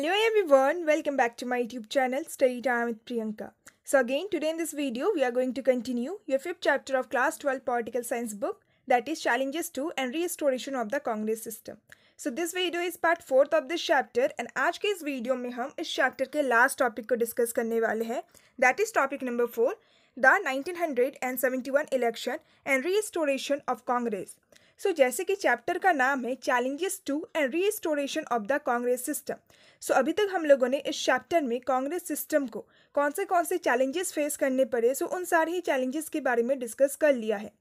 Hello everyone, welcome back to my YouTube channel Study Time with Priyanka. So again today in this video we are going to continue your fifth chapter of class 12 political science book that is challenges to and restoration of the Congress system. So this video is part fourth of this chapter and आज के इस video में हम इस chapter के last topic को discuss करने वाले हैं that is topic number four the 1971 election and restoration of Congress so जैसे कि चैप्टर का नाम है challenges to and restoration of the Congress system so अभी तक हम लोगों ने इस चैप्टर में कांग्रेस सिस्टम को कौन से कौन से चैलेंजेस फेस करने पड़े सो उन सारे ही चैलेंजेस के बारे में डिस्कस कर लिया है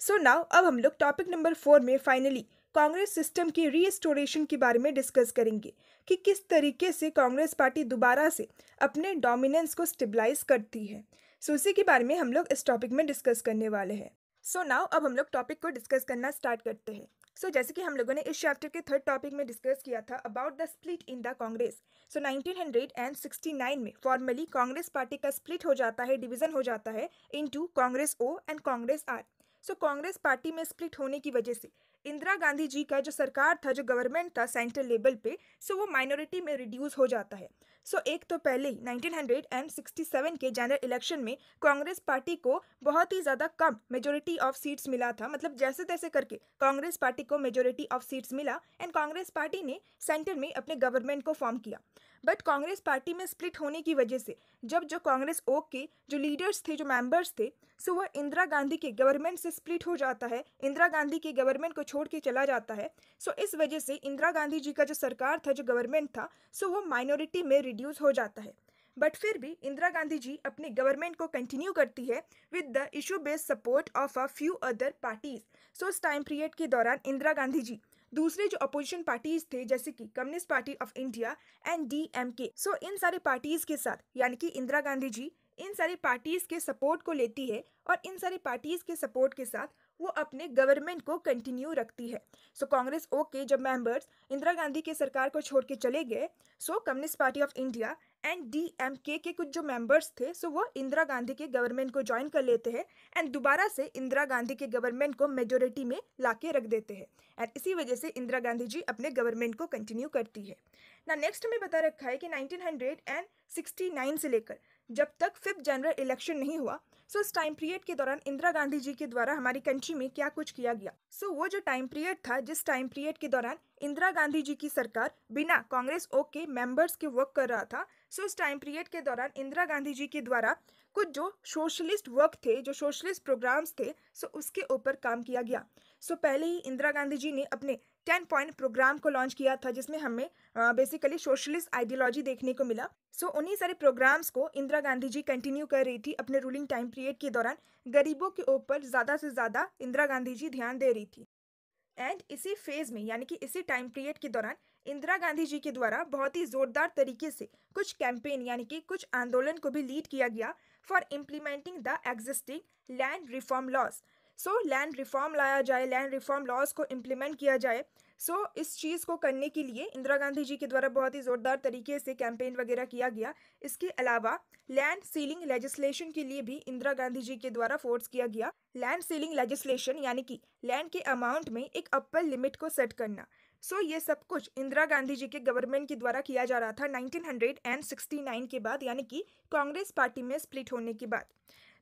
सो so, नाउ अब हम लोग टॉपिक नंबर फोर में फाइनली कांग्रेस सिस्टम की रीस्टोरेशन के बारे में डिस्कस करेंगे कि किस तरीके से कांग्रेस पार्टी दोबारा से अपने डोमिनेंस को स्टेबलाइज करती है सो so, उसी के बारे में हम लोग इस टॉपिक में डिस्कस करने वाले हैं सो so नाउ अब हम लोग टॉपिक को डिस्कस करना स्टार्ट करते हैं सो so, जैसे कि हम लोगों ने इस चैप्टर के थर्ड टॉपिक में डिस्कस किया था about the split in the Congress so 1969 में फॉर्मली कांग्रेस पार्टी का स्प्लिट हो जाता है डिवीजन हो जाता है into Congress O and Congress R so Congress party में स्प्लिट होने की वजह से इंदिरा गांधी जी का जो सरकार था जो गवर्नमेंट था सेंट्रल लेवल पे सो वो माइनॉरिटी में रिड्यूस हो जाता है सो एक तो पहले ही सेवन के जनरल इलेक्शन में कांग्रेस पार्टी को बहुत ही ज़्यादा कम मेजोरिटी ऑफ सीट्स मिला था मतलब जैसे तैसे करके कांग्रेस पार्टी को मेजोरिटी ऑफ सीट्स मिला एंड कांग्रेस पार्टी ने सेंटर में अपने गवर्नमेंट को फॉर्म किया बट कांग्रेस पार्टी में स्प्लिट होने की वजह से जब जो कांग्रेस ओक के जो लीडर्स थे जो मेंबर्स थे सो वह इंदिरा गांधी के गवर्नमेंट से स्प्लिट हो जाता है इंदिरा गांधी के गवर्नमेंट को छोड़ के चला जाता है सो इस वजह से इंदिरा गांधी जी का जो सरकार था जो गवर्नमेंट था सो वो माइनॉरिटी में रिड्यूस हो जाता है बट फिर भी इंदिरा गांधी जी अपने गवर्नमेंट को कंटिन्यू करती है with the issue based support of a few other parties so इस टाइम पीरियड के दौरान इंदिरा गांधी जी दूसरे जो अपोजिशन पार्टीज थे जैसे कि communist party of India and D M K so इन सारे पार्टीज के साथ यानी कि इंदिरा गांधी जी इन सारी पार्टीज के सपोर्ट को लेती है और इन सारी पार्टीज के सपोर्ट के साथ वो अपने गवर्नमेंट को कंटिन्यू रखती है सो कांग्रेस ओके जब मेंबर्स इंदिरा गांधी की सरकार को छोड़ के चले गए so communist party of India and D M K के कुछ जो मेंबर्स थे सो वो इंदिरा गांधी के गवर्नमेंट को ज्वाइन कर लेते हैं एंड दोबारा से इंदिरा गांधी के गवर्नमेंट को मेजोरिटी में ला के रख देते हैं एंड इसी वजह से इंदिरा गांधी जी अपने गवर्नमेंट को कंटिन्यू करती है ना नेक्स्ट में बता रखा है कि 1969 से लेकर जब तक फिफ्थ जनरल इलेक्शन नहीं हुआ सो इस टाइम पीरियड के दौरान इंदिरा गांधी जी के द्वारा हमारी कंट्री में क्या कुछ किया गया सो वो जो टाइम पीरियड था जिस टाइम पीरियड के दौरान इंदिरा गांधी जी की सरकार बिना कांग्रेस ओ के मेंबर्स के वर्क कर रहा था सो इस टाइम पीरियड के दौरान इंदिरा गांधी जी के द्वारा कुछ जो सोशलिस्ट वर्क थे जो सोशलिस्ट प्रोग्राम्स थे सो उसके ऊपर काम किया गया सो पहले ही इंदिरा गांधी जी ने अपने टेन पॉइंट प्रोग्राम को लॉन्च किया था जिसमें हमें बेसिकली सोशलिस्ट आइडियोलॉजी देखने को मिला सो so, उन्हीं सारे प्रोग्राम्स को इंदिरा गांधी जी कंटिन्यू कर रही थी अपने रूलिंग टाइम पीरियड के दौरान गरीबों के ऊपर ज़्यादा से ज़्यादा इंदिरा गांधी जी ध्यान दे रही थी एंड इसी फेज़ में यानी कि इसी टाइम पीरियड के दौरान इंदिरा गांधी जी के द्वारा बहुत ही ज़ोरदार तरीके से कुछ कैंपेन यानी कि कुछ आंदोलन को भी लीड किया गया for implementing the existing land reform laws so land reform लाया जाए लैंड रिफॉर्म लॉज को इम्प्लीमेंट किया जाए सो so, इस चीज़ को करने के लिए इंदिरा गांधी जी के द्वारा बहुत ही ज़ोरदार तरीके से कैंपेन वगैरह किया गया इसके अलावा लैंड सीलिंग लेजिस्लेशन के लिए भी इंदिरा गांधी जी के द्वारा फोर्स किया गया लैंड सीलिंग लेजिस्लेशन यानी कि लैंड के अमाउंट में एक अपर लिमिट को सेट करना सो so, ये सब कुछ इंदिरा गांधी जी के गवर्नमेंट के द्वारा किया जा रहा था 1969 के बाद यानी कि कांग्रेस पार्टी में स्प्लिट होने के बाद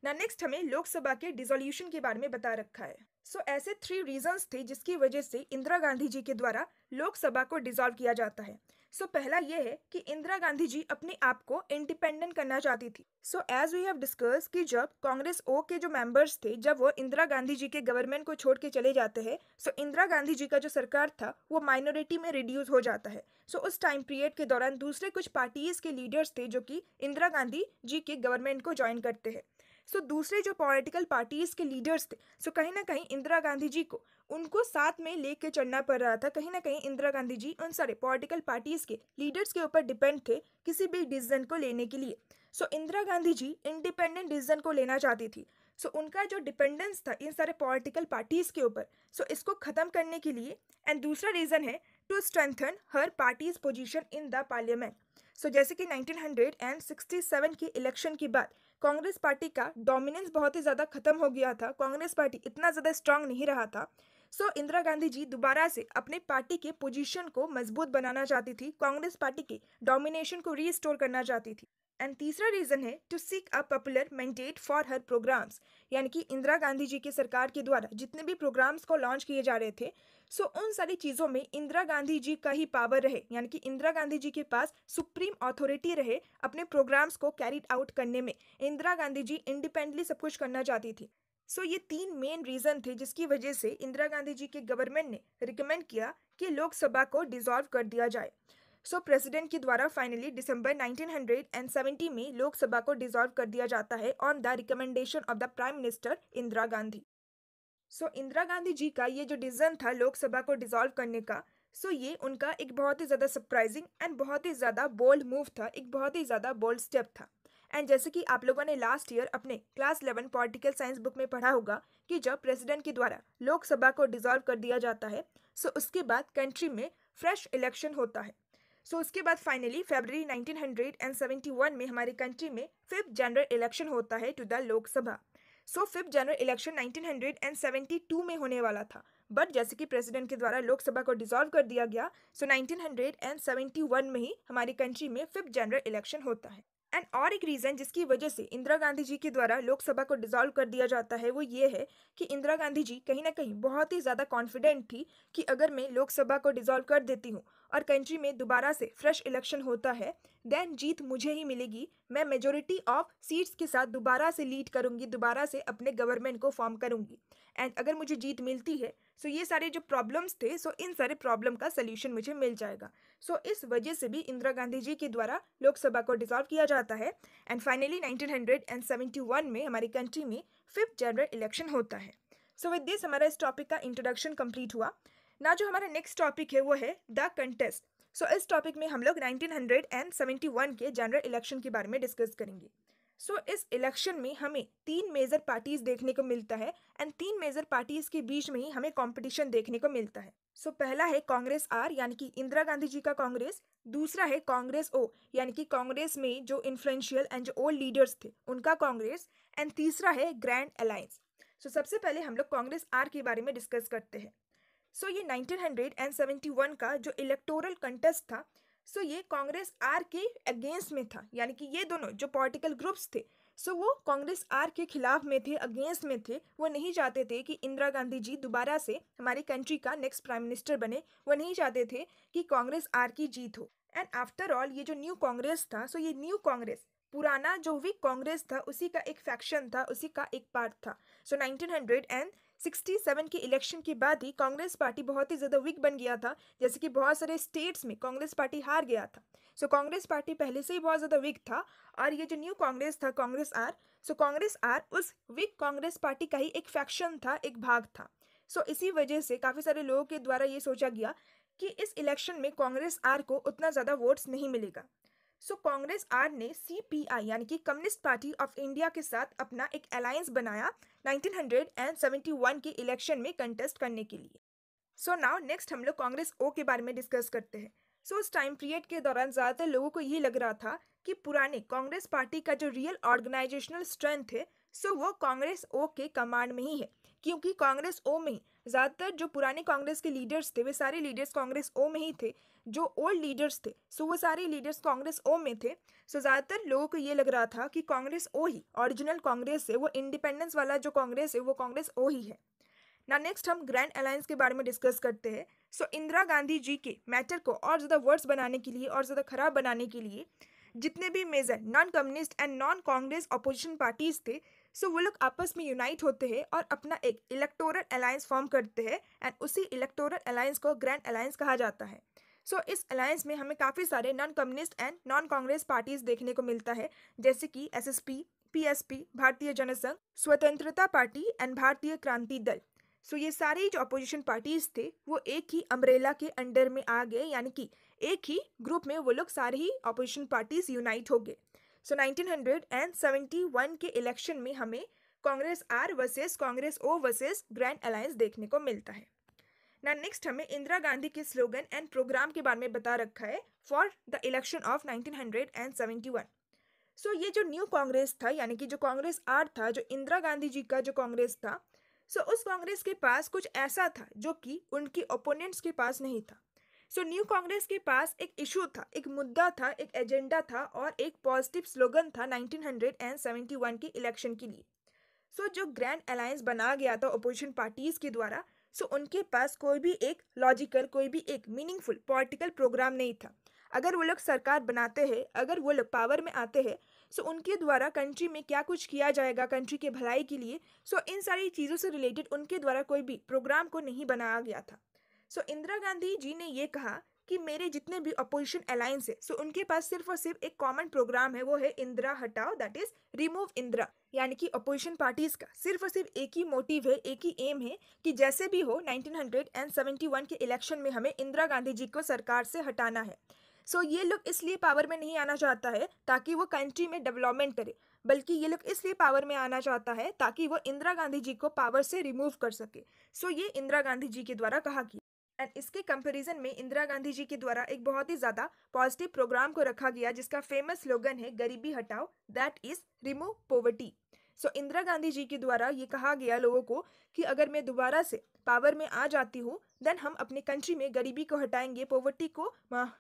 ना नेक्स्ट हमें लोकसभा के डिजोल्यूशन के बारे में बता रखा है सो so, ऐसे थ्री रीजंस थे जिसकी वजह से इंदिरा गांधी जी के द्वारा लोकसभा को डिजॉल्व किया जाता है सो so, पहला ये है कि इंदिरा गांधी जी अपने आप को इंडिपेंडेंट करना चाहती थी so as we have discuss कि जब कांग्रेस ओ के जो मेंबर्स थे जब वो इंदिरा गांधी जी के गवर्नमेंट को छोड़ के चले जाते हैं सो so, इंदिरा गांधी जी का जो सरकार था वो माइनॉरिटी में रिड्यूस हो जाता है सो so, उस टाइम पीरियड के दौरान दूसरे कुछ पार्टीज के लीडर्स थे जो कि इंदिरा गांधी जी के गवर्नमेंट को ज्वाइन करते हैं सो so, दूसरे जो पॉलिटिकल पार्टीज़ के लीडर्स थे सो so, कहीं ना कहीं इंदिरा गांधी जी को उनको साथ में ले के चलना पड़ रहा था कहीं ना कहीं इंदिरा गांधी जी उन सारे पॉलिटिकल पार्टीज़ के लीडर्स के ऊपर डिपेंड थे किसी भी डिसीजन को लेने के लिए so so, Indira Gandhi ji independent decision को लेना चाहती थी सो so, उनका जो डिपेंडेंस था इन सारे पॉलिटिकल पार्टीज़ के ऊपर सो so, इसको ख़त्म करने के लिए एंड दूसरा रीज़न है to strengthen her parties position in the parliament so जैसे कि 1967 के इलेक्शन के बाद कांग्रेस पार्टी का डोमिनेंस बहुत ही ज़्यादा खत्म हो गया था कांग्रेस पार्टी इतना ज़्यादा स्ट्रांग नहीं रहा था सो so, इंदिरा गांधी जी दोबारा से अपने पार्टी के पोजीशन को मजबूत बनाना चाहती थी कांग्रेस पार्टी के डोमिनेशन को रीस्टोर करना चाहती थी एंड तीसरा रीज़न है to seek a popular mandate for her programmes यानी कि इंदिरा गांधी जी की सरकार के द्वारा जितने भी प्रोग्राम्स को लॉन्च किए जा रहे थे सो उन सारी चीज़ों में इंदिरा गांधी जी का ही पावर रहे यानी कि इंदिरा गांधी जी के पास सुप्रीम अथॉरिटी रहे अपने प्रोग्राम्स को कैरिड आउट करने में इंदिरा गांधी जी इंडिपेंडेंटली सब कुछ करना चाहती थी सो so, ये तीन मेन रीज़न थे जिसकी वजह से इंदिरा गांधी जी के गवर्नमेंट ने रिकमेंड किया कि लोकसभा को डिसॉल्व कर दिया जाए सो प्रेसिडेंट के द्वारा फाइनली दिसंबर 1970 में लोकसभा को डिसॉल्व कर दिया जाता है on the recommendation of the prime minister Indira Gandhi so Indira Gandhi ji का ये जो डिसीजन था लोकसभा को डिसॉल्व करने का सो so, ये उनका एक बहुत ही ज़्यादा सरप्राइजिंग एंड बहुत ही ज़्यादा बोल्ड मूव था एक बहुत ही ज़्यादा बोल्ड स्टेप था एंड जैसे कि आप लोगों ने लास्ट ईयर अपने class eleven political science book में पढ़ा होगा कि जब प्रेसिडेंट के द्वारा लोकसभा को डिसॉल्व कर दिया जाता है सो उसके बाद कंट्री में फ्रेश इलेक्शन होता है सो उसके बाद फाइनली फरवरी 1971 में हमारी कंट्री में फिफ्थ जनरल इलेक्शन होता है to the Lok Sabha so fifth general election to में होने वाला था बट जैसे कि प्रेसिडेंट के द्वारा लोकसभा को डिसॉल्व कर दिया गया सो so 1971 में ही हमारी कंट्री में फिफ्थ जनरल इलेक्शन होता है एंड और एक रीज़न जिसकी वजह से इंदिरा गांधी जी के द्वारा लोकसभा को डिसॉल्व कर दिया जाता है वो ये है कि इंदिरा गांधी जी कहीं ना कहीं बहुत ही ज़्यादा कॉन्फिडेंट थी कि अगर मैं लोकसभा को डिसॉल्व कर देती हूँ और कंट्री में दोबारा से फ्रेश इलेक्शन होता है देन जीत मुझे ही मिलेगी मैं मेजोरिटी ऑफ सीट्स के साथ दोबारा से लीड करूंगी दोबारा से अपने गवर्नमेंट को फॉर्म करूंगी एंड अगर मुझे जीत मिलती है सो ये सारे जो प्रॉब्लम्स थे सो इन सारे प्रॉब्लम का सोल्यूशन मुझे मिल जाएगा सो इस वजह से भी इंदिरा गांधी जी के द्वारा लोकसभा को डिजॉल्व किया जाता है एंड फाइनली नाइनटीन में हमारी कंट्री में फिफ्थ जनरल इलेक्शन होता है सो विद दिस हमारा इस टॉपिक का इंट्रोडक्शन कंप्लीट हुआ ना जो हमारा नेक्स्ट टॉपिक है वो है द कंटेस्ट सो इस टॉपिक में हम लोग 1971 के जनरल इलेक्शन के बारे में डिस्कस करेंगे सो so, इस इलेक्शन में हमें तीन मेजर पार्टीज देखने को मिलता है एंड तीन मेजर पार्टीज के बीच में ही हमें कंपटीशन देखने को मिलता है सो so, पहला है कांग्रेस आर यानी कि इंदिरा गांधी जी का कांग्रेस दूसरा है कांग्रेस ओ यानी कि कांग्रेस में जो इन्फ्लुएंशियल एंड जो ओल्ड लीडर्स थे उनका कांग्रेस एंड तीसरा है ग्रैंड अलायंस सो सबसे पहले हम लोग कांग्रेस आर के बारे में डिस्कस करते हैं सो ये 1971 का जो इलेक्टोरल कंटेस्ट था सो ये कांग्रेस आर के अगेंस्ट में था यानी कि ये दोनों जो पॉलिटिकल ग्रुप्स थे सो वो कांग्रेस आर के खिलाफ में थे अगेंस्ट में थे वो नहीं चाहते थे कि इंदिरा गांधी जी दोबारा से हमारी कंट्री का नेक्स्ट प्राइम मिनिस्टर बने वो नहीं चाहते थे कि कांग्रेस आर की जीत हो एंड आफ्टर ऑल ये जो न्यू कांग्रेस था सो ये न्यू कांग्रेस पुराना जो भी कांग्रेस था उसी का एक फैक्शन था उसी का एक पार्ट था सो नाइनटीन हंड्रेड एंड 67 के इलेक्शन के बाद ही कांग्रेस पार्टी बहुत ही ज़्यादा वीक बन गया था जैसे कि बहुत सारे स्टेट्स में कांग्रेस पार्टी हार गया था सो कांग्रेस पार्टी पहले से ही बहुत ज़्यादा वीक था और ये जो न्यू कांग्रेस था Congress R so Congress R उस वीक कांग्रेस पार्टी का ही एक फैक्शन था एक भाग था सो so, इसी वजह से काफ़ी सारे लोगों के द्वारा ये सोचा गया कि इस इलेक्शन में कांग्रेस आर को उतना ज़्यादा वोट्स नहीं मिलेगा सो कांग्रेस आर ने सीपीआई यानी कि कम्युनिस्ट पार्टी ऑफ इंडिया के साथ अपना एक अलायंस बनाया 1971 के इलेक्शन में कंटेस्ट करने के लिए सो नाउ नेक्स्ट हम लोग कांग्रेस ओ के बारे में डिस्कस करते हैं सो so, उस टाइम पीरियड के दौरान ज़्यादातर लोगों को ये लग रहा था कि पुराने कांग्रेस पार्टी का जो रियल ऑर्गेनाइजेशनल स्ट्रेंथ है सो so वो कांग्रेस ओ के कमांड में ही है क्योंकि कांग्रेस ओ में ज़्यादातर जो पुराने कांग्रेस के लीडर्स थे वे सारे लीडर्स कांग्रेस ओ में ही थे जो ओल्ड लीडर्स थे सो वो सारे लीडर्स कांग्रेस ओ में थे सो ज़्यादातर लोगों को ये लग रहा था कि कांग्रेस ओ ही ओरिजिनल कांग्रेस है वो इंडिपेंडेंस वाला जो कांग्रेस है वो कांग्रेस ओ ही है ना नेक्स्ट हम ग्रैंड अलायंस के बारे में डिस्कस करते हैं सो so, इंदिरा गांधी जी के मैटर को और ज़्यादा वर्ड्स बनाने के लिए और ज़्यादा ख़राब बनाने के लिए जितने भी major non communist and non Congress opposition parties थे सो वो लोग आपस में यूनाइट होते हैं और अपना एक इलेक्टोरल अलायंस फॉर्म करते हैं एंड उसी इलेक्टोरल अलायंस को ग्रैंड अलायंस कहा जाता है सो so, इस अलायंस में हमें काफ़ी सारे non communist and non Congress parties देखने को मिलता है जैसे कि एस पी भारतीय जनसंघ स्वतंत्रता पार्टी एंड भारतीय क्रांति दल सो so, ये सारे जो अपोजिशन पार्टीज थे वो एक ही अम्ब्रेला के अंडर में आ गए यानी कि एक ही ग्रुप में वो लोग सारे ही अपोजिशन पार्टीज यूनाइट हो गए so nineteen hundred and seventy one के इलेक्शन में हमें Congress R versus Congress O versus grand alliance देखने को मिलता है ना नेक्स्ट हमें इंदिरा गांधी के स्लोगन एंड प्रोग्राम के बारे में बता रखा है for the election of hundred and seventy one so ये जो न्यू कांग्रेस था यानी कि जो कांग्रेस आर था जो इंदिरा गांधी जी का जो कांग्रेस था सो so, उस कांग्रेस के पास कुछ ऐसा था जो कि उनके ओपोनेंट्स के पास नहीं था सो न्यू कांग्रेस के पास एक इशू था एक मुद्दा था एक एजेंडा था और एक पॉजिटिव स्लोगन था 1971 के इलेक्शन के लिए सो so, जो ग्रैंड अलायंस बना गया था अपोजिशन पार्टीज़ के द्वारा सो so, उनके पास कोई भी एक लॉजिकल कोई भी एक मीनिंगफुल पॉलिटिकल प्रोग्राम नहीं था अगर वो लोग सरकार बनाते हैं अगर वो लोग पावर में आते हैं सो so, उनके द्वारा कंट्री में क्या कुछ किया जाएगा कंट्री के भलाई के लिए सो so, इन सारी चीज़ों से रिलेटेड उनके द्वारा कोई भी प्रोग्राम को नहीं बनाया गया था सो इंदिरा गांधी जी ने ये कहा कि मेरे जितने भी अपोजिशन अलायंस है सो उनके पास सिर्फ और सिर्फ एक कॉमन प्रोग्राम है वो है इंदिरा हटाओ दैट इज रिमूव इंदिरा यानी कि अपोजिशन पार्टीज का सिर्फ और सिर्फ एक ही मोटिव है एक ही एम है कि जैसे भी हो 1971 के इलेक्शन में हमें इंदिरा गांधी जी को सरकार से हटाना है सो so, ये लोग इसलिए पावर में नहीं आना चाहता है ताकि वो कंट्री में डेवलपमेंट करे बल्कि ये लोग इसलिए पावर में आना चाहता है ताकि वो इंदिरा गांधी जी को पावर से रिमूव कर सके सो so, ये इंदिरा गांधी जी के द्वारा कहा कि एंड इसके कंपैरिजन में इंदिरा गांधी जी के द्वारा एक बहुत ही ज़्यादा पॉजिटिव प्रोग्राम को रखा गया जिसका फेमस स्लोगन है गरीबी हटाओ that is remove poverty so Indira Gandhi ji के द्वारा ये कहा गया लोगों को कि अगर मैं दोबारा से पावर में आ जाती हूँ देन हम अपने कंट्री में गरीबी को हटाएंगे पोवर्टी को हाँ,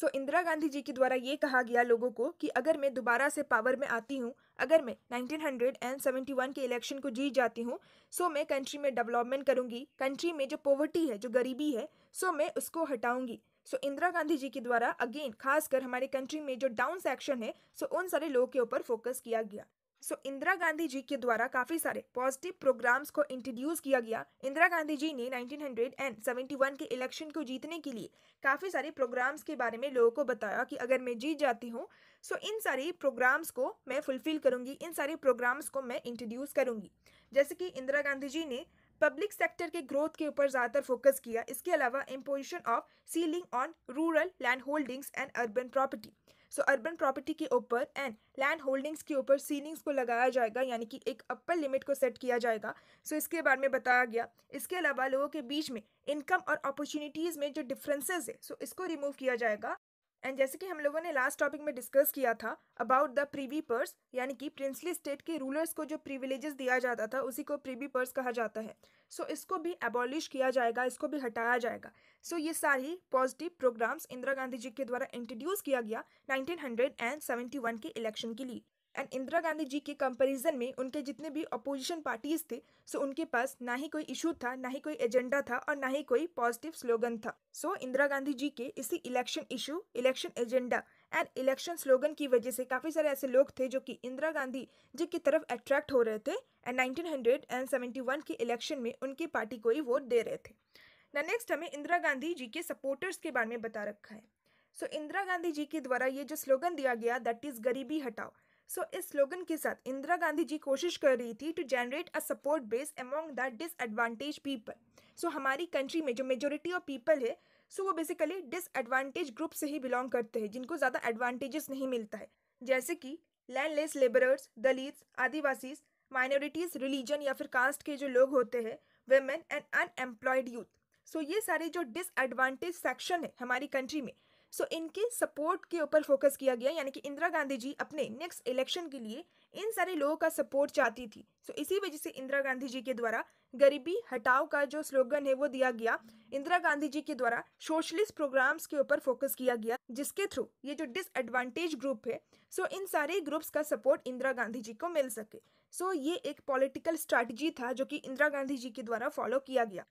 सो इंदिरा गांधी जी के द्वारा ये कहा गया लोगों को कि अगर मैं दोबारा से पावर में आती हूँ अगर मैं 1971 के इलेक्शन को जीत जाती हूँ सो मैं कंट्री में डेवलपमेंट करूँगी कंट्री में जो पॉवर्टी है जो गरीबी है सो मैं उसको हटाऊँगी सो इंदिरा गांधी जी के द्वारा अगेन खासकर हमारे कंट्री में जो डाउन सेक्शन है सो उन सारे लोगों के ऊपर फोकस किया गया सो इंदिरा गांधी जी के द्वारा काफी सारे पॉजिटिव प्रोग्राम्स को इंट्रोड्यूस किया गया इंदिरा गांधी जी ने 1971 के इलेक्शन को जीतने के लिए काफी सारे प्रोग्राम्स के बारे में लोगों को बताया कि अगर मैं जीत जाती हूँ सो इन सारे प्रोग्राम्स को मैं फुलफिल करूँगी इन सारे प्रोग्राम्स को मैं इंट्रोड्यूस करूँगी जैसे कि इंदिरा गांधी जी ने पब्लिक सेक्टर के ग्रोथ के ऊपर ज़्यादातर फोकस किया इसके अलावा imposition of ceiling on rural land holdings and urban property so urban property के ऊपर एंड लैंड होल्डिंग्स के ऊपर सीलिंग्स को लगाया जाएगा यानी कि एक अपर लिमिट को सेट किया जाएगा सो so, इसके बारे में बताया गया इसके अलावा लोगों के बीच में इनकम और अपॉर्चुनिटीज़ में जो डिफरेंसेस है सो so, इसको रिमूव किया जाएगा एंड जैसे कि हम लोगों ने लास्ट टॉपिक में डिस्कस किया था अबाउट द प्रीवी पर्स यानी कि प्रिंसली स्टेट के रूलर्स को जो प्रिविलेजेस दिया जाता था उसी को प्रीवी पर्स कहा जाता है सो so, इसको भी एबॉलिश किया जाएगा इसको भी हटाया जाएगा सो so, ये सारी पॉजिटिव प्रोग्राम्स इंदिरा गांधी जी के द्वारा इंट्रोड्यूस किया गया नाइनटीन के इलेक्शन के लिए एंड इंदिरा गांधी जी के कंपैरिजन में उनके जितने भी अपोजिशन पार्टीज थे सो उनके पास ना ही कोई इशू था ना ही कोई एजेंडा था और ना ही कोई पॉजिटिव स्लोगन था सो so, इंदिरा गांधी जी के इसी election issue election agenda and election slogan की वजह से काफ़ी सारे ऐसे लोग थे जो कि इंदिरा गांधी जी की तरफ अट्रैक्ट हो रहे थे एंड वन के इलेक्शन में उनकी पार्टी को ही वोट दे रहे थे ना नेक्स्ट हमें इंदिरा गांधी जी के सपोर्टर्स के बारे में बता रखा है सो so, इंदिरा गांधी जी के द्वारा ये जो स्लोगन दिया गया दैट इज़ गरीबी हटाओ सो so, इस स्लोगन के साथ इंदिरा गांधी जी कोशिश कर रही थी to generate a support base among the disadvantage people so हमारी कंट्री में जो मेजोरिटी ऑफ पीपल है सो so वो बेसिकली डिसएडवांटेज ग्रुप से ही बिलोंग करते हैं जिनको ज़्यादा एडवांटेजेस नहीं मिलता है जैसे कि landless labourers Dalits Adivasis minorities religion या फिर कास्ट के जो लोग होते हैं women and unemployed youth so ये सारे जो डिसएडवांटेज सेक्शन है हमारी कंट्री में सो इनके सपोर्ट के ऊपर फोकस किया गया यानी कि इंदिरा गांधी जी अपने नेक्स्ट इलेक्शन के लिए इन सारे लोगों का सपोर्ट चाहती थी सो so, इसी वजह से इंदिरा गांधी जी के द्वारा गरीबी हटाओ का जो स्लोगन है वो दिया गया इंदिरा गांधी जी के द्वारा सोशलिस्ट प्रोग्राम्स के ऊपर फोकस किया गया जिसके थ्रू ये जो डिसएडवांटेज ग्रुप है सो so, इन सारे ग्रुप्स का सपोर्ट इंदिरा गांधी जी को मिल सके सो so, ये एक पॉलिटिकल स्ट्रैटेजी था जो कि इंदिरा गांधी जी के द्वारा फॉलो किया गया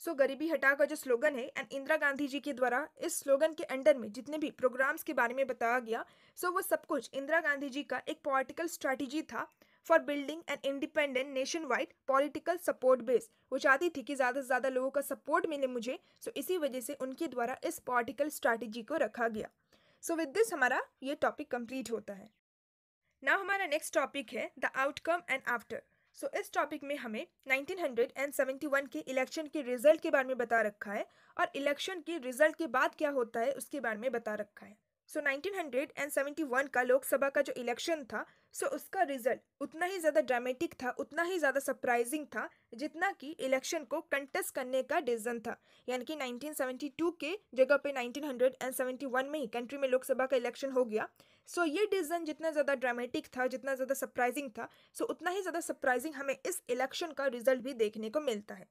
सो so, गरीबी हटा का जो स्लोगन है एंड इंदिरा गांधी जी के द्वारा इस स्लोगन के अंडर में जितने भी प्रोग्राम्स के बारे में बताया गया सो so वो सब कुछ इंदिरा गांधी जी का एक पॉलिटिकल स्ट्रैटेजी था for building an independent nationwide political support base वो चाहती थी कि ज़्यादा से ज़्यादा लोगों का सपोर्ट मिले मुझे सो so इसी वजह से उनके द्वारा इस पॉलिटिकल स्ट्रैटेजी को रखा गया सो विद दिस हमारा ये टॉपिक कंप्लीट होता है ना हमारा नेक्स्ट टॉपिक है the outcome and after so so, इस टॉपिक में हमें 1971 के इलेक्शन के रिजल्ट के बारे में बता रखा है और इलेक्शन के रिजल्ट के बाद क्या होता है उसके बारे में बता रखा है सो so, 1971 का लोकसभा का जो इलेक्शन था सो so उसका रिजल्ट उतना ही ज़्यादा ड्रामेटिक था उतना ही ज़्यादा सरप्राइजिंग था जितना कि इलेक्शन को कंटेस्ट करने का डिसीजन था यानी कि 1972 के जगह पे 1971 में ही कंट्री में लोकसभा का इलेक्शन हो गया सो so ये डिसीजन जितना ज़्यादा ड्रामेटिक था जितना ज़्यादा सरप्राइजिंग था सो so उतना ही ज़्यादा सरप्राइजिंग हमें इस इलेक्शन का रिजल्ट भी देखने को मिलता है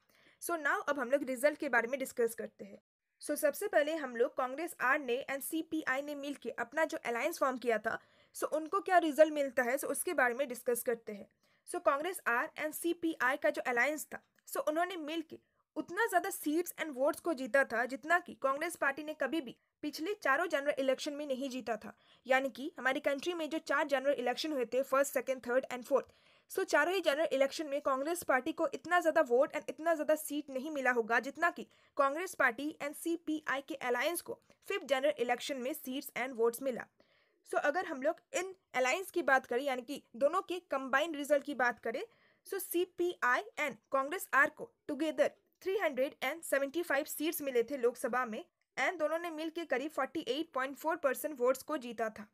सो so नाव अब हम लोग रिजल्ट के बारे में डिस्कस करते हैं सो so, सबसे पहले हम लोग कांग्रेस आर ने एंड सीपीआई ने मिल अपना जो अलायंस फॉर्म किया था सो so उनको क्या रिजल्ट मिलता है सो so उसके बारे में डिस्कस करते हैं so Congress R and CPI का जो अलायंस था सो so उन्होंने मिलकर उतना ज़्यादा सीट्स एंड वोट्स को जीता था जितना कि कांग्रेस पार्टी ने कभी भी पिछले चारों जनरल इलेक्शन में नहीं जीता था यानी कि हमारी कंट्री में जो चार जनरल इलेक्शन हुए थे first second third and fourth so so, चारों ही जनरल इलेक्शन में कांग्रेस पार्टी को इतना ज़्यादा वोट एंड इतना ज़्यादा सीट नहीं मिला होगा जितना कि कांग्रेस पार्टी एंड सीपीआई के अलायंस को फिफ्थ जनरल इलेक्शन में सीट्स एंड वोट्स मिला सो so, अगर हम लोग इन अलायंस की बात करें यानी कि दोनों के कंबाइंड रिजल्ट की बात करें so C P I and Congress R को टुगेदर 375 सीट्स मिले थे लोकसभा में एंड दोनों ने मिलकर करीब 48.4 परसेंट वोट्स को जीता था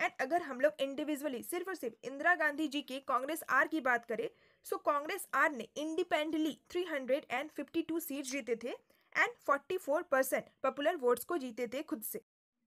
एंड अगर हम लोग इंडिविजुअली सिर्फ और सिर्फ इंदिरा गांधी जी के कांग्रेस आर की बात करें सो कांग्रेस आर ने इंडिपेंडेंटली 352 सीट जीते थे एंड 44 परसेंट पॉपुलर वोट्स को जीते थे खुद से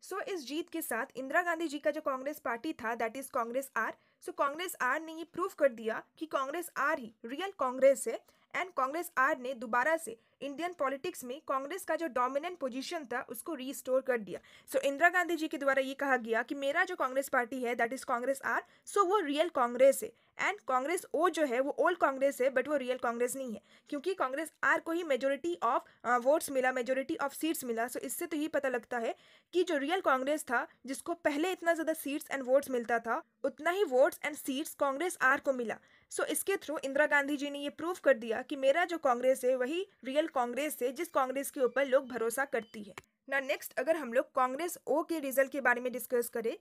सो so, इस जीत के साथ इंदिरा गांधी जी का जो कांग्रेस पार्टी था that is Congress R so Congress R ने ये प्रूव कर दिया कि कांग्रेस आर ही रियल कांग्रेस है एंड कांग्रेस आर ने दोबारा से इंडियन पॉलिटिक्स में कांग्रेस का जो डोमिनेंट पोजीशन था उसको रीस्टोर कर दिया सो so, इंदिरा गांधी जी के द्वारा ये कहा गया कि मेरा जो कांग्रेस पार्टी है that is Congress R so वो रियल कांग्रेस है एंड कांग्रेस ओ जो है वो ओल्ड कांग्रेस है बट वो रियल कांग्रेस नहीं है क्योंकि कांग्रेस आर को ही मेजोरिटी ऑफ वोट्स मिला मेजोरिटी ऑफ सीट्स मिला सो so इससे तो ये पता लगता है कि जो रियल कांग्रेस था जिसको पहले इतना ज़्यादा सीट्स एंड वोट्स मिलता था उतना ही votes and seats Congress R को मिला सो इसके थ्रू इंदिरा गांधी जी ने ये प्रूव कर दिया कि मेरा जो कांग्रेस है वही रियल कांग्रेस है जिस कांग्रेस के ऊपर लोग भरोसा करती है ना नेक्स्ट अगर हम लोग कांग्रेस ओ के रिजल्ट के बारे में डिस्कस करें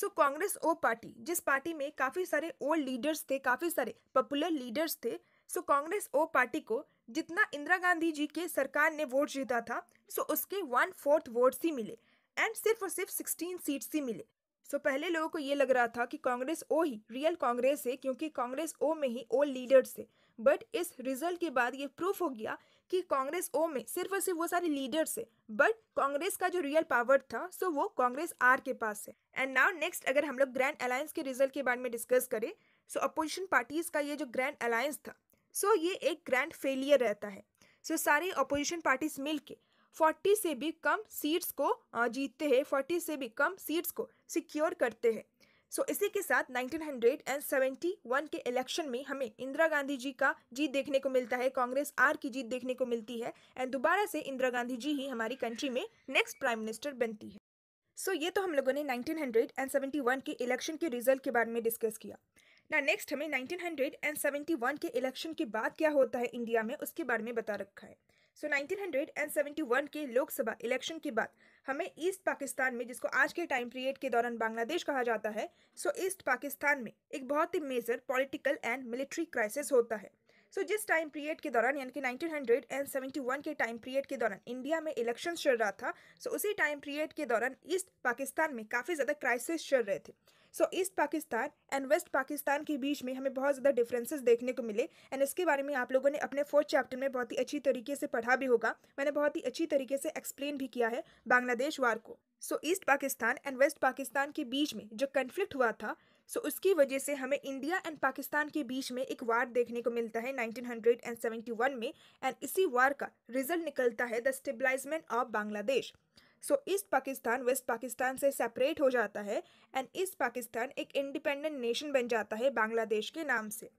सो कांग्रेस ओ पार्टी जिस पार्टी में काफ़ी सारे ओल्ड लीडर्स थे काफ़ी सारे पॉपुलर लीडर्स थे सो कांग्रेस ओ पार्टी को जितना इंदिरा गांधी जी के सरकार ने वोट जीता था सो उसके वन फोर्थ वोट्स ही मिले एंड सिर्फ और सिर्फ सिक्सटीन सीट्स ही मिले सो so, पहले लोगों को ये लग रहा था कि कांग्रेस ओ ही रियल कांग्रेस है क्योंकि कांग्रेस ओ में ही ओ लीडर्स है बट इस रिजल्ट के बाद ये प्रूफ हो गया कि कांग्रेस ओ में सिर्फ और सिर्फ वो सारे लीडर्स है बट कांग्रेस का जो रियल पावर था सो so वो कांग्रेस आर के पास है एंड नाउ नेक्स्ट अगर हम लोग ग्रैंड अलायंस के रिजल्ट के बारे में डिस्कस करें सो अपोजिशन पार्टीज का ये जो ग्रैंड अलायंस था सो so ये एक ग्रैंड फेलियर रहता है सो so सारे अपोजिशन पार्टीज मिल के फोर्टी से भी कम सीट्स को जीतते हैं फोर्टी से भी कम सीट्स को सिक्योर करते हैं सो so, इसी के साथ 1971 के इलेक्शन में हमें इंदिरा गांधी जी का जीत देखने को मिलता है कांग्रेस आर की जीत देखने को मिलती है एंड दोबारा से इंदिरा गांधी जी ही हमारी कंट्री में नेक्स्ट प्राइम मिनिस्टर बनती है सो so, ये तो हम लोगों ने 1971 के इलेक्शन के रिजल्ट के बारे में डिस्कस किया ना नेक्स्ट हमें 1971 के इलेक्शन के बाद क्या होता है इंडिया में उसके बारे में बता रखा है सो so, 1971 के लोकसभा इलेक्शन के बाद हमें ईस्ट पाकिस्तान में जिसको आज के टाइम पीरियड के दौरान बांग्लादेश कहा जाता है सो so ईस्ट पाकिस्तान में एक बहुत ही major political and military crisis होता है सो so, जिस टाइम पीरियड के दौरान यानी कि 1971 के टाइम पीरियड के दौरान इंडिया में इलेक्शन चल रहा था सो so, उसी टाइम पीरियड के दौरान ईस्ट पाकिस्तान में काफ़ी ज़्यादा क्राइसिस चल रहे थे so east Pakistan and west Pakistan के बीच में हमें बहुत ज़्यादा डिफरेंसेस देखने को मिले एंड इसके बारे में आप लोगों ने अपने फोर्थ चैप्टर में बहुत ही अच्छी तरीके से पढ़ा भी होगा मैंने बहुत ही अच्छी तरीके से एक्सप्लेन भी किया है बांग्लादेश वार को so east Pakistan and west Pakistan के बीच में जो कन्फ्लिक्ट हुआ था सो so, उसकी वजह से हमें इंडिया एंड पाकिस्तान के बीच में एक वार देखने को मिलता है 1971 में एंड इसी वार का रिजल्ट निकलता है the stabilisement of Bangladesh so east Pakistan west Pakistan से सेपरेट हो जाता है एंड ईस्ट पाकिस्तान एक इंडिपेंडेंट नेशन बन जाता है बांग्लादेश के नाम से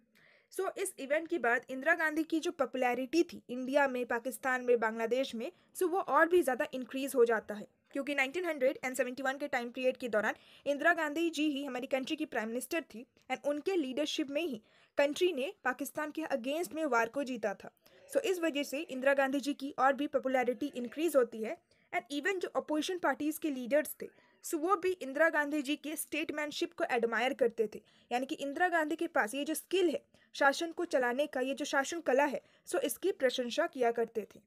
सो so, इस इवेंट के बाद इंदिरा गांधी की जो पॉपुलैरिटी थी इंडिया में पाकिस्तान में बांग्लादेश में सो so वो और भी ज़्यादा इंक्रीज़ हो जाता है क्योंकि 1971 के टाइम पीरियड के दौरान इंदिरा गांधी जी ही हमारी कंट्री की प्राइम मिनिस्टर थी एंड उनके लीडरशिप में ही कंट्री ने पाकिस्तान के अगेंस्ट में वार को जीता था सो so, इस वजह से इंदिरा गांधी जी की और भी पॉपुलैरिटी इंक्रीज़ होती है एंड इवन जो अपोजिशन पार्टीज के लीडर्स थे सो वो भी इंदिरा गांधी जी के स्टेटमैनशिप को एडमायर करते थे यानी कि इंदिरा गांधी के पास ये जो स्किल है शासन को चलाने का ये जो शासन कला है सो इसकी प्रशंसा किया करते थे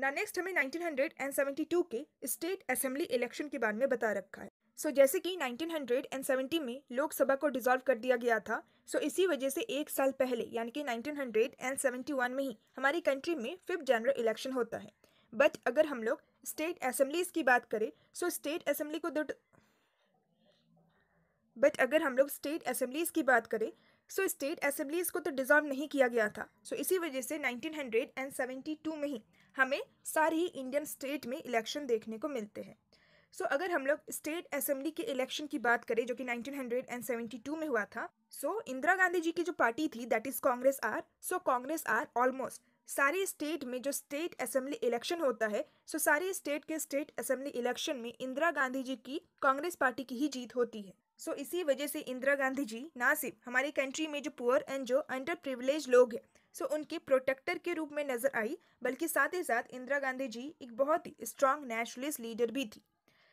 ना नेक्स्ट हमें 1972 के स्टेट असेंबली इलेक्शन के बारे में बता रखा है सो so, जैसे कि 1970 में लोकसभा को डिसॉल्व कर दिया गया था सो so, इसी वजह से एक साल पहले यानी कि 1971 में ही हमारी कंट्री में फिफ्थ जनरल इलेक्शन होता है बट अगर हम लोग स्टेट असम्बलीज़ की बात करें सो स्टेट असम्बली को दो बट अगर हम लोग स्टेट असम्बलीज़ की बात करें सो स्टेट असम्बलीज़ को तो डिज़ॉल्व नहीं किया गया था सो so, इसी वजह से 1972 में ही हमें सारी इंडियन स्टेट में इलेक्शन देखने को मिलते हैं सो so, अगर हम लोग स्टेट असेंबली के इलेक्शन की बात करें जो कि 1972 में हुआ था सो so, इंदिरा गांधी जी की जो पार्टी थी that is Congress R so Congress R almost सारे स्टेट में जो स्टेट असेंबली इलेक्शन होता है सो सारे स्टेट के स्टेट असेंबली इलेक्शन में इंदिरा गांधी जी की कांग्रेस पार्टी की ही जीत होती है सो so, इसी वजह से इंदिरा गांधी जी ना सिर्फ हमारी कंट्री में जो पुअर एंड जो अंडर प्रिविलेज लोग हैं सो so, उनके प्रोटेक्टर के रूप में नजर आई बल्कि साथ ही साथ इंदिरा गांधी जी एक बहुत ही स्ट्रांग नेशनलिस्ट लीडर भी थी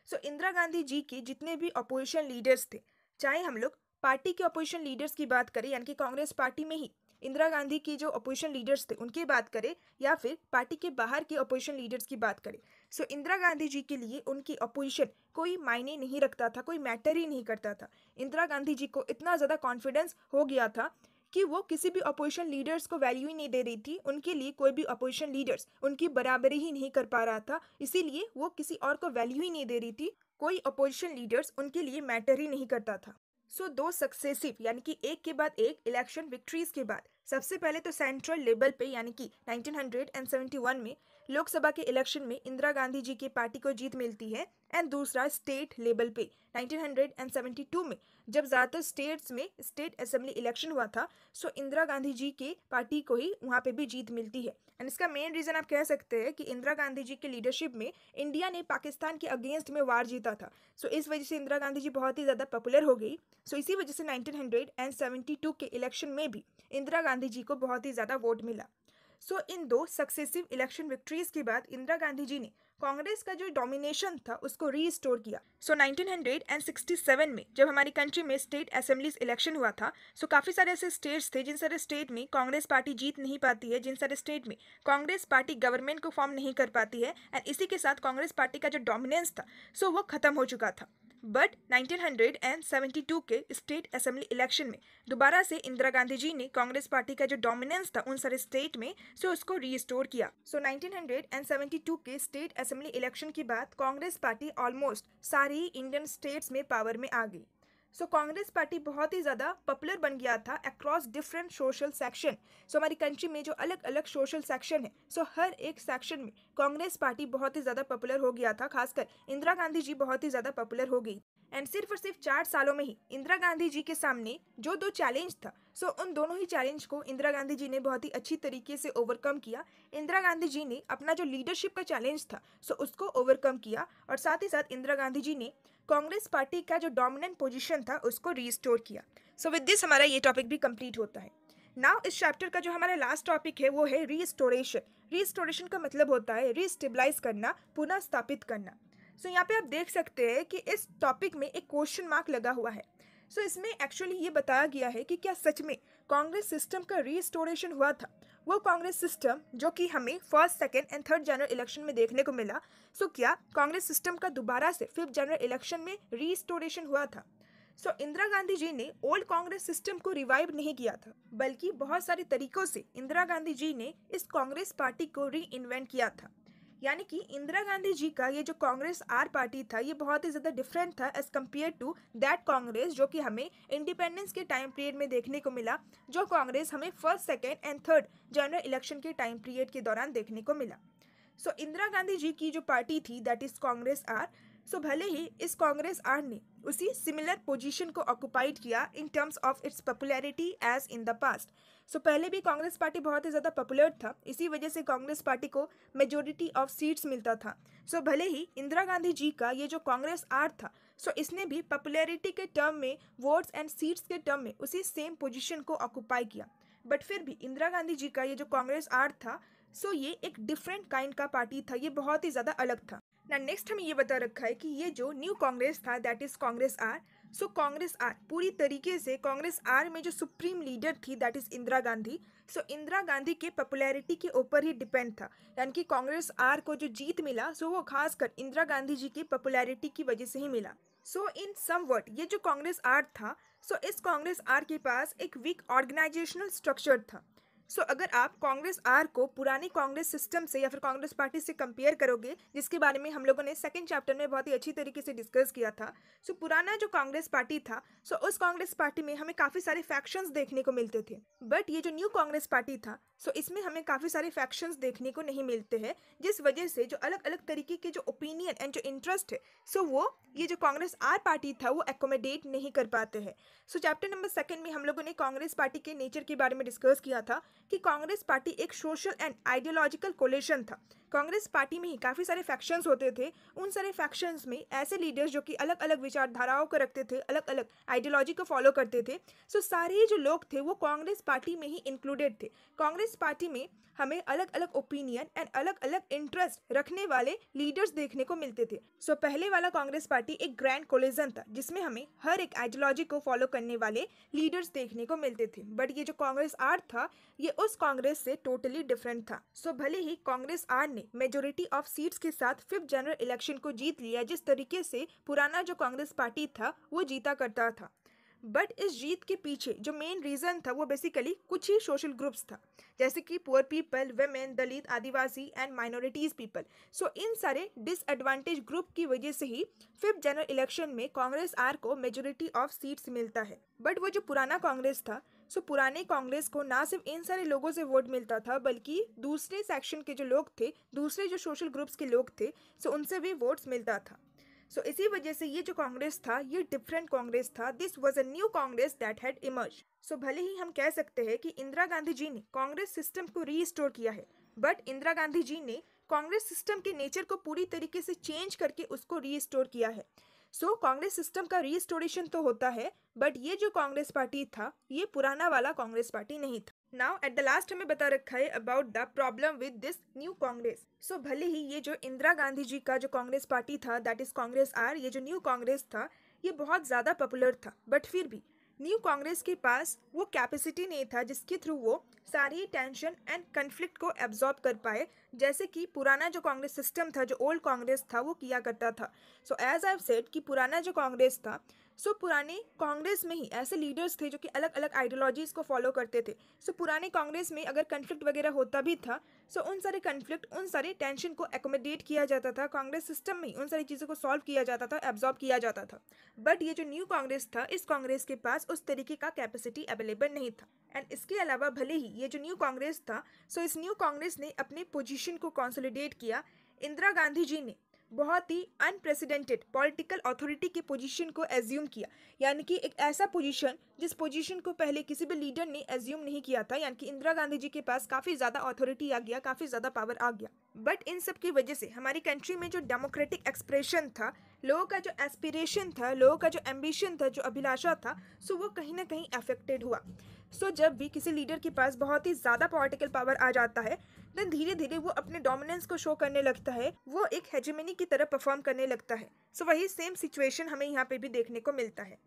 सो so, इंदिरा गांधी जी के जितने भी अपोजिशन लीडर्स थे चाहे हम लोग पार्टी के अपोजिशन लीडर्स की बात करें यानी कि कांग्रेस पार्टी में ही इंदिरा गांधी की जो अपोजिशन लीडर्स थे उनकी बात करें या फिर पार्टी के बाहर के अपोजिशन लीडर्स की बात करें सो so, इंदिरा गांधी जी के लिए उनकी अपोजिशन कोई मायने नहीं रखता था कोई मैटर ही नहीं करता था इंदिरा गांधी जी को इतना ज़्यादा कॉन्फिडेंस हो गया था कि वो किसी भी अपोजिशन लीडर्स को वैल्यू ही नहीं दे रही थी उनके लिए कोई भी अपोजिशन लीडर्स उनकी बराबरी ही नहीं कर पा रहा था इसीलिए वो किसी और को वैल्यू ही नहीं दे रही थी कोई अपोजिशन लीडर्स उनके लिए मैटर ही नहीं करता था सो so, दो सक्सेसिव यानी कि एक के बाद एक इलेक्शन विक्ट्रीज के बाद सबसे पहले तो सेंट्रल लेवल पे यानी कि 1971 में लोकसभा के इलेक्शन में इंदिरा गांधी जी की पार्टी को जीत मिलती है एंड दूसरा स्टेट लेवल पे 1972 में जब ज़्यादातर स्टेट्स में स्टेट असेंबली इलेक्शन हुआ था सो इंदिरा गांधी जी के पार्टी को ही वहाँ पे भी जीत मिलती है एंड इसका मेन रीज़न आप कह सकते हैं कि इंदिरा गांधी जी के लीडरशिप में इंडिया ने पाकिस्तान के अगेंस्ट में वार जीता था सो so, इस वजह से इंदिरा गांधी जी बहुत ही ज़्यादा पॉपुलर हो गई सो so, इसी वजह से नाइनटीन के इलेक्शन में भी इंदिरा गांधी जी को बहुत ही ज़्यादा वोट मिला सो so, इन दो सक्सेसिव इलेक्शन विक्ट्रीज के बाद इंदिरा गांधी जी ने कांग्रेस का जो डोमिनेशन था उसको रीस्टोर किया सो so, 1967 में जब हमारी कंट्री में स्टेट असेंबलीज इलेक्शन हुआ था सो so काफ़ी सारे ऐसे स्टेट्स थे जिन सारे स्टेट में कांग्रेस पार्टी जीत नहीं पाती है जिन सारे स्टेट में कांग्रेस पार्टी गवर्नमेंट को फॉर्म नहीं कर पाती है एंड इसी के साथ कांग्रेस पार्टी का जो डोमिनेंस था सो so वो खत्म हो चुका था बट 1972 के स्टेट असेंबली इलेक्शन में दोबारा से इंदिरा गांधी जी ने कांग्रेस पार्टी का जो डोमिनेंस था उन सारे स्टेट में से उसको रिस्टोर किया सो so, 1972 के स्टेट असेंबली इलेक्शन के बाद कांग्रेस पार्टी ऑलमोस्ट सारी इंडियन स्टेट्स में पावर में आ गई सो कांग्रेस पार्टी बहुत ही ज़्यादा पॉपुलर बन गया था across different social section so हमारी कंट्री में जो अलग अलग सोशल सेक्शन है सो so, हर एक सेक्शन में कांग्रेस पार्टी बहुत ही ज़्यादा पॉपुलर हो गया था खासकर इंदिरा गांधी जी बहुत ही ज़्यादा पॉपुलर हो गई एंड सिर्फ और सिर्फ चार सालों में ही इंदिरा गांधी जी के सामने जो दो चैलेंज था सो so, उन दोनों ही चैलेंज को इंदिरा गांधी जी ने बहुत ही अच्छी तरीके से ओवरकम किया इंदिरा गांधी जी ने अपना जो लीडरशिप का चैलेंज था सो so उसको ओवरकम किया और साथ ही साथ इंदिरा गांधी जी ने कांग्रेस पार्टी का जो डोमिनेंट पोजीशन था उसको रिस्टोर किया सो विद दिस हमारा ये टॉपिक भी कम्प्लीट होता है नाउ इस चैप्टर का जो हमारा लास्ट टॉपिक है वो है रीस्टोरेशन रीस्टोरेशन का मतलब होता है रीस्टेबलाइज करना पुनः स्थापित करना सो so, यहाँ पे आप देख सकते हैं कि इस टॉपिक में एक क्वेश्चन मार्क लगा हुआ है सो so, इसमें एक्चुअली ये बताया गया है कि क्या सच में कांग्रेस सिस्टम का रिस्टोरेशन हुआ था वो कांग्रेस सिस्टम जो कि हमें first second and third general election में देखने को मिला सो so, क्या कांग्रेस सिस्टम का दोबारा से फिफ्थ जनरल इलेक्शन में रिस्टोरेशन हुआ था सो so, इंदिरा गांधी जी ने ओल्ड कांग्रेस सिस्टम को रिवाइव नहीं किया था बल्कि बहुत सारे तरीकों से इंदिरा गांधी जी ने इस कांग्रेस पार्टी को री किया था यानी कि इंदिरा गांधी जी का ये जो कांग्रेस आर पार्टी था ये बहुत ही ज़्यादा डिफरेंट था as compare to that Congress जो कि हमें इंडिपेंडेंस के टाइम पीरियड में देखने को मिला जो कांग्रेस हमें first second and third general election के टाइम पीरियड के दौरान देखने को मिला सो so, इंदिरा गांधी जी की जो पार्टी थी that is Congress R so भले ही इस कांग्रेस आर ने उसी सिमिलर पोजीशन को ऑक्यूपाइड किया in terms of its popularity as in the past so पहले भी कांग्रेस पार्टी बहुत ही ज़्यादा पॉपुलर था इसी वजह से कांग्रेस पार्टी को मेजोरिटी ऑफ सीट्स मिलता था सो भले ही इंदिरा गांधी जी का ये जो कांग्रेस आर था सो इसने भी पॉपुलैरिटी के टर्म में वोट्स एंड सीट्स के टर्म में उसी सेम पोजिशन को ऑक्यूपाई किया बट फिर भी इंदिरा गांधी जी का ये जो कांग्रेस आर था सो ये एक डिफरेंट काइंड का पार्टी था ये बहुत ही ज़्यादा अलग था ना नेक्स्ट हमें ये बता रखा है कि ये जो न्यू कांग्रेस था that is Congress R so Congress R पूरी तरीके से कांग्रेस आर में जो सुप्रीम लीडर थी that is Indira Gandhi so so, Indira Gandhi के पॉपुलैरिटी के ऊपर ही डिपेंड था यानी कि कांग्रेस आर को जो जीत मिला सो so वो खासकर इंदिरा गांधी जी की पॉपुलैरिटी की वजह से ही मिला सो इन सम वर्ड ये जो कांग्रेस आर था सो so इस कांग्रेस आर के पास एक वीक ऑर्गेनाइजेशनल स्ट्रक्चर था सो so, अगर आप कांग्रेस आर को पुरानी कांग्रेस सिस्टम से या फिर कांग्रेस पार्टी से कंपेयर करोगे जिसके बारे में हम लोगों ने सेकंड चैप्टर में बहुत ही अच्छी तरीके से डिस्कस किया था सो so, पुराना जो कांग्रेस पार्टी था सो so, उस कांग्रेस पार्टी में हमें काफ़ी सारे फैक्शंस देखने को मिलते थे बट ये जो न्यू कांग्रेस पार्टी था सो so, इसमें हमें काफ़ी सारे फैक्शंस देखने को नहीं मिलते हैं जिस वजह से जो अलग अलग तरीके के जो ओपिनियन एंड जो इंटरेस्ट है सो so वो ये जो कांग्रेस आर पार्टी था वो एकोमोडेट नहीं कर पाते हैं सो चैप्टर नंबर सेकंड में हम लोगों ने कांग्रेस पार्टी के नेचर के बारे में डिस्कस किया था कि कांग्रेस पार्टी एक सोशल एंड आइडियोलॉजिकल कोलेशन था कांग्रेस पार्टी में ही काफ़ी सारे फैक्शंस होते थे उन सारे फैक्शंस में ऐसे लीडर्स जो कि अलग अलग विचारधाराओं को रखते थे अलग अलग आइडियोलॉजी को फॉलो करते थे सो सारे जो लोग थे वो कांग्रेस पार्टी में ही इंक्लूडेड थे कांग्रेस कांग्रेस पार्टी में हमें अलग अलग ओपिनियन एंड अलग अलग इंटरेस्ट रखने वाले लीडर्स देखने को मिलते थे सो so, पहले वाला कांग्रेस पार्टी एक ग्रैंड कोलिजन था जिसमें हमें हर एक आइडियोलॉजी को फॉलो करने वाले लीडर्स देखने को मिलते थे बट ये जो कांग्रेस आर था ये उस कांग्रेस से टोटली डिफरेंट था सो so, भले ही कांग्रेस आर ने मेजोरिटी ऑफ सीट्स के साथ फिफ्थ जनरल इलेक्शन को जीत लिया जिस तरीके से पुराना जो कांग्रेस पार्टी था वो जीता करता था बट इस जीत के पीछे जो मेन रीज़न था वो बेसिकली कुछ ही सोशल ग्रुप्स था जैसे कि poor people women Dalit Adivasi and minorities people so इन सारे डिसएडवांटेज ग्रुप की वजह से ही फिफ्थ जनरल इलेक्शन में कांग्रेस आर को मेजोरिटी ऑफ सीट्स मिलता है बट वो जो पुराना कांग्रेस था सो so, पुराने कांग्रेस को ना सिर्फ इन सारे लोगों से वोट मिलता था बल्कि दूसरे सेक्शन के जो लोग थे दूसरे जो सोशल ग्रुप्स के लोग थे सो so उनसे भी वोट्स मिलता था सो so, इसी वजह से ये जो कांग्रेस था ये डिफरेंट कांग्रेस था this was a new Congress that had emerge so भले ही हम कह सकते हैं कि इंदिरा गांधी जी ने कांग्रेस सिस्टम को रीस्टोर किया है बट इंदिरा गांधी जी ने कांग्रेस सिस्टम के नेचर को पूरी तरीके से चेंज करके उसको रीस्टोर किया है सो कांग्रेस सिस्टम का रीस्टोरेशन तो होता है बट ये जो कांग्रेस पार्टी था ये पुराना वाला कांग्रेस पार्टी नहीं था नाउ एट द लास्ट हमें बता रखा है about the problem with this new Congress so भले ही ये जो इंदिरा गांधी जी का जो कांग्रेस पार्टी था दैट इज कांग्रेस आर ये जो न्यू कांग्रेस था ये बहुत ज़्यादा पॉपुलर था बट फिर भी न्यू कांग्रेस के पास वो कैपेसिटी नहीं था जिसके थ्रू वो सारी टेंशन एंड कन्फ्लिक्ट को एब्जॉर्ब कर पाए जैसे कि पुराना जो कांग्रेस सिस्टम था जो ओल्ड कांग्रेस था वो किया करता था सो एज आई सेड कि पुराना जो कांग्रेस था सो so, पुराने कांग्रेस में ही ऐसे लीडर्स थे जो कि अलग अलग आइडियोलॉजीज़ को फॉलो करते थे सो so, पुराने कांग्रेस में अगर कन्फ्लिक्ट वगैरह होता भी था सो so, उन सारे कन्फ्लिक्ट उन सारे टेंशन को एकोमोडेट किया जाता था कांग्रेस सिस्टम में ही उन सारी चीज़ों को सॉल्व किया जाता था एब्जॉर्ब किया जाता था बट ये जो न्यू कांग्रेस था इस कांग्रेस के पास उस तरीके का कैपेसिटी अवेलेबल नहीं था एंड इसके अलावा भले ही ये जो न्यू कांग्रेस था सो so इस न्यू कांग्रेस ने अपने पोजिशन को कॉन्सोलिडेट किया इंदिरा गांधी जी ने बहुत ही अनप्रेसिडेंटेड पॉलिटिकल अथॉरिटी के पोजीशन को एज्यूम किया यानी कि एक ऐसा पोजीशन जिस पोजीशन को पहले किसी भी लीडर ने एज्यूम नहीं किया था यानी कि इंदिरा गांधी जी के पास काफ़ी ज़्यादा अथॉरिटी आ गया काफ़ी ज़्यादा पावर आ गया बट इन सब की वजह से हमारी कंट्री में जो डेमोक्रेटिक एक्सप्रेशन था लोगों का जो एस्पिरेशन था लोगों का जो एम्बिशन था जो अभिलाषा था सो वो कहीं ना कहीं अफेक्टेड हुआ सो जब भी किसी लीडर के पास बहुत ही ज़्यादा पॉलिटिकल पावर आ जाता है देन धीरे धीरे वो अपने डोमिनेंस को शो करने लगता है वो एक हेजमिनी की तरह परफॉर्म करने लगता है सो so, वही सेम सिचुएशन हमें यहाँ पे भी देखने को मिलता है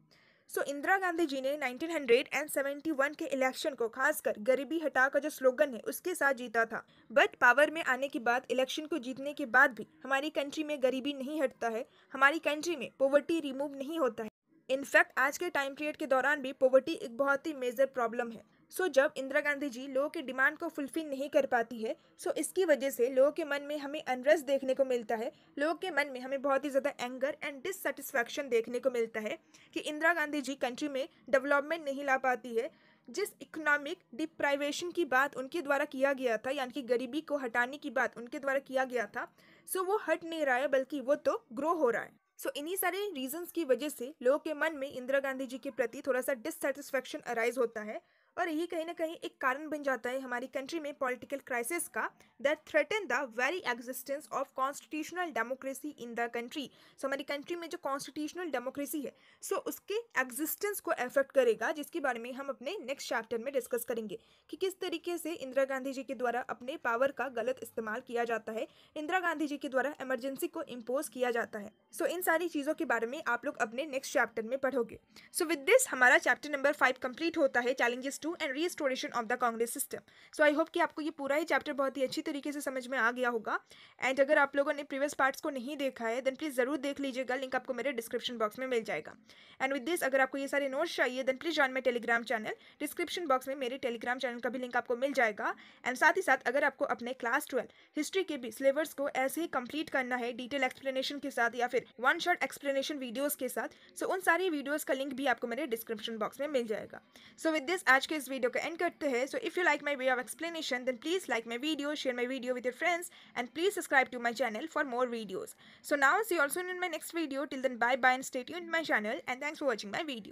सो so, इंदिरा गांधी जी ने 1971 के इलेक्शन को खासकर गरीबी हटा का जो स्लोगन है उसके साथ जीता था बट पावर में आने के बाद इलेक्शन को जीतने के बाद भी हमारी कंट्री में गरीबी नहीं हटता है हमारी कंट्री में पॉवर्टी रिमूव नहीं होता है इनफैक्ट आज के टाइम पीरियड के दौरान भी पॉवर्टी एक बहुत ही मेजर प्रॉब्लम है सो so, जब इंदिरा गांधी जी लोगों के डिमांड को फुलफिल नहीं कर पाती है सो so इसकी वजह से लोगों के मन में हमें अनरस देखने को मिलता है लोगों के मन में हमें बहुत ही ज़्यादा एंगर एंड डिससेटिस्फैक्शन देखने को मिलता है कि इंदिरा गांधी जी कंट्री में डेवलपमेंट नहीं ला पाती है जिस इकोनॉमिक डिप्राइवेशन की बात उनके द्वारा किया गया था यानी कि गरीबी को हटाने की बात उनके द्वारा किया गया था सो so वो हट नहीं रहा है बल्कि वो तो ग्रो हो रहा है सो इन्हीं सारे रीजंस की वजह से लोगों के मन में इंदिरा गांधी जी के प्रति थोड़ा सा डिससेटिस्फेक्शन अराइज होता है और यही कहीं ना कहीं एक कारण बन जाता है हमारी कंट्री में पॉलिटिकल क्राइसिस का that threaten the very existence of constitutional democracy in the country so हमारी कंट्री में जो कॉन्स्टिट्यूशनल डेमोक्रेसी है सो so उसके एग्जिस्टेंस को एफेक्ट करेगा जिसके बारे में हम अपने नेक्स्ट चैप्टर में डिस्कस करेंगे कि किस तरीके से इंदिरा गांधी जी के द्वारा अपने पावर का गलत इस्तेमाल किया जाता है इंदिरा गांधी जी के द्वारा एमरजेंसी को इम्पोज किया जाता है सो so इन सारी चीज़ों के बारे में आप लोग अपने नेक्स्ट चैप्टर में पढ़ोगे सो विद दिस हमारा चैप्टर नंबर फाइव कंप्लीट होता है challenges to to and restoration of the Congress system so I hope कि आपको ये पूरा ही चैप्टर बहुत ही अच्छी तरीके से समझ में आ गया होगा एंड अगर आप लोगों ने प्रीवियस पार्ट्स को नहीं देखा है देन प्लीज़ ज़रूर देख लीजिएगा लिंक आपको मेरे डिस्क्रिप्शन बॉक्स में मिल जाएगा एंड विद दिस अगर आपको ये सारे नोट्स चाहिए then please join my Telegram channel description box में मेरे टेलीग्राम चैनल का भी लिंक आपको मिल जाएगा एंड साथ ही साथ अगर आपको अपने क्लास ट्वेल्व हिस्ट्री के भी सिलेबस को ऐसे ही कंप्लीट करना है डिटेल एक्सप्लेनेशन के साथ या फिर वन शॉर्ट एक्सप्लेनेशन वीडियोज़ के साथ सो so उन सारी वीडियोज़ का लिंक भी आपको मेरे डिस्क्रिप्शन बॉक्स में मिल जाएगा सो विद दिस आज के this video can cut to here. So if you like my way of explanation then please like my video, share my video with your friends and please subscribe to my channel for more videos. So now see you all soon in my next video. Till then bye bye and stay tuned my channel and thanks for watching my video.